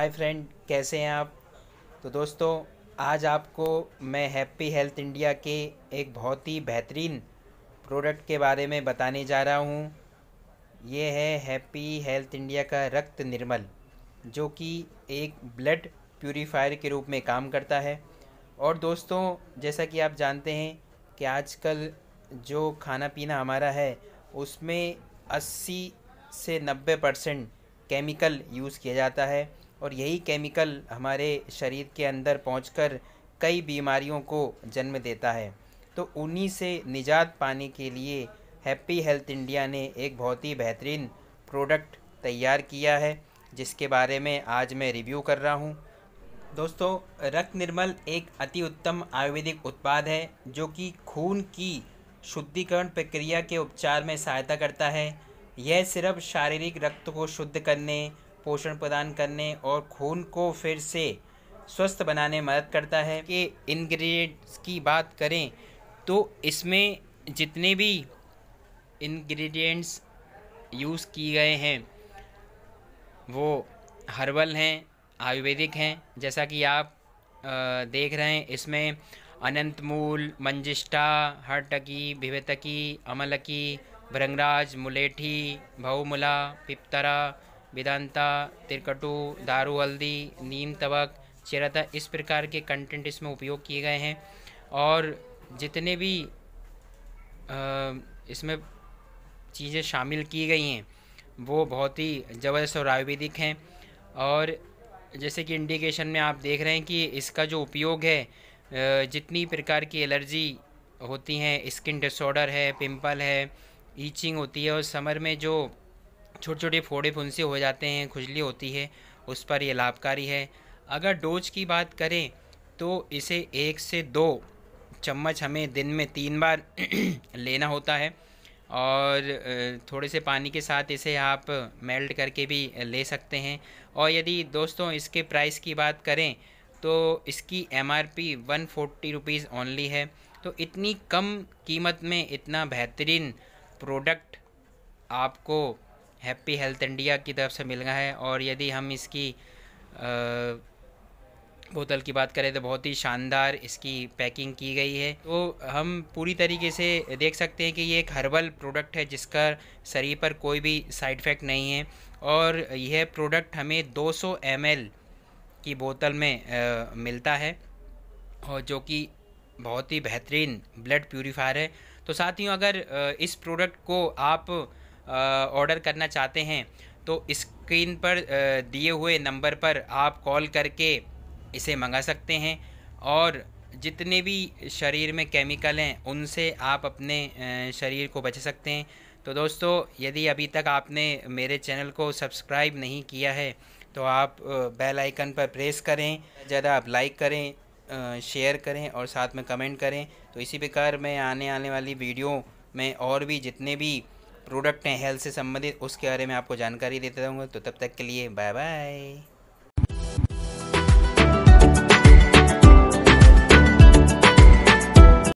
hi friend कैसे हैं आप तो दोस्तों आज आपको मैं हैप्पी हेल्थ इंडिया के एक बहुत ही बेहतरीन प्रोडक्ट के बारे में बताने जा रहा हूँ ये है हैप्पी हेल्थ इंडिया का रक्त निर्मल जो कि एक ब्लड प्यूरीफायर के रूप में काम करता है और दोस्तों जैसा कि आप जानते हैं कि आजकल जो खाना पीना हमारा है उसमें 80 से 90 परसेंट केमिकल यूज़ किया जाता है और यही केमिकल हमारे शरीर के अंदर पहुँच कई बीमारियों को जन्म देता है तो उन्हीं से निजात पाने के लिए हैप्पी हेल्थ इंडिया ने एक बहुत ही बेहतरीन प्रोडक्ट तैयार किया है जिसके बारे में आज मैं रिव्यू कर रहा हूँ दोस्तों रक्त निर्मल एक अति उत्तम आयुर्वेदिक उत्पाद है जो कि खून की शुद्धिकरण प्रक्रिया के उपचार में सहायता करता है यह सिर्फ शारीरिक रक्त को शुद्ध करने पोषण प्रदान करने और खून को फिर से स्वस्थ बनाने में मदद करता है कि इंग्रेडिएंट्स की बात करें तो इसमें जितने भी इंग्रेडिएंट्स यूज़ किए गए हैं वो हर्बल हैं आयुर्वेदिक हैं जैसा कि आप देख रहे हैं इसमें अनंत मूल मंजिष्ठा हरटकी भिवतकी अमलकी भृंगराज मुलेठी भहुमुला पिपतरा वेदांता तिरकटू दारू हल्दी नीम तबक चिराता इस प्रकार के कंटेंट इसमें उपयोग किए गए हैं और जितने भी इसमें चीज़ें शामिल की गई हैं वो बहुत ही ज़बरदस्त और आयुर्वेदिक हैं और जैसे कि इंडिकेशन में आप देख रहे हैं कि इसका जो उपयोग है जितनी प्रकार की एलर्जी होती हैं स्किन डिसऑर्डर है पिंपल है ईचिंग होती है और समर में जो छोटे छोटे फोड़े फुंसी हो जाते हैं खुजली होती है उस पर ये लाभकारी है अगर डोज की बात करें तो इसे एक से दो चम्मच हमें दिन में तीन बार लेना होता है और थोड़े से पानी के साथ इसे आप मेल्ट करके भी ले सकते हैं और यदि दोस्तों इसके प्राइस की बात करें तो इसकी M R P one forty rupees only है तो इतनी कम कीमत में इतना बेहतरीन प्रोडक्ट आपको हैप्पी हेल्थ इंडिया की तरफ से मिल रहा है और यदि हम इसकी बोतल की बात करें तो बहुत ही शानदार इसकी पैकिंग की गई है तो हम पूरी तरीके से देख सकते हैं कि ये एक हर्बल प्रोडक्ट है जिसका शरीर पर कोई भी साइड इफ़ेक्ट नहीं है और यह प्रोडक्ट हमें 200 सौ की बोतल में आ, मिलता है और जो कि बहुत ही बेहतरीन ब्लड प्योरीफायर है तो साथियों अगर इस प्रोडक्ट को आप ऑर्डर करना चाहते हैं तो स्क्रीन पर दिए हुए नंबर पर आप कॉल करके इसे मंगा सकते हैं और जितने भी शरीर में केमिकल हैं उनसे आप अपने शरीर को बचा सकते हैं तो दोस्तों यदि अभी तक आपने मेरे चैनल को सब्सक्राइब नहीं किया है तो आप बेल आइकन पर प्रेस करें ज़्यादा आप लाइक करें शेयर करें और साथ में कमेंट करें तो इसी प्रकार मैं आने आने वाली वीडियो में और भी जितने भी प्रोडक्ट हैं हेल्थ से संबंधित उसके बारे में आपको जानकारी देता रहूँगा तो तब तक के लिए बाय बाय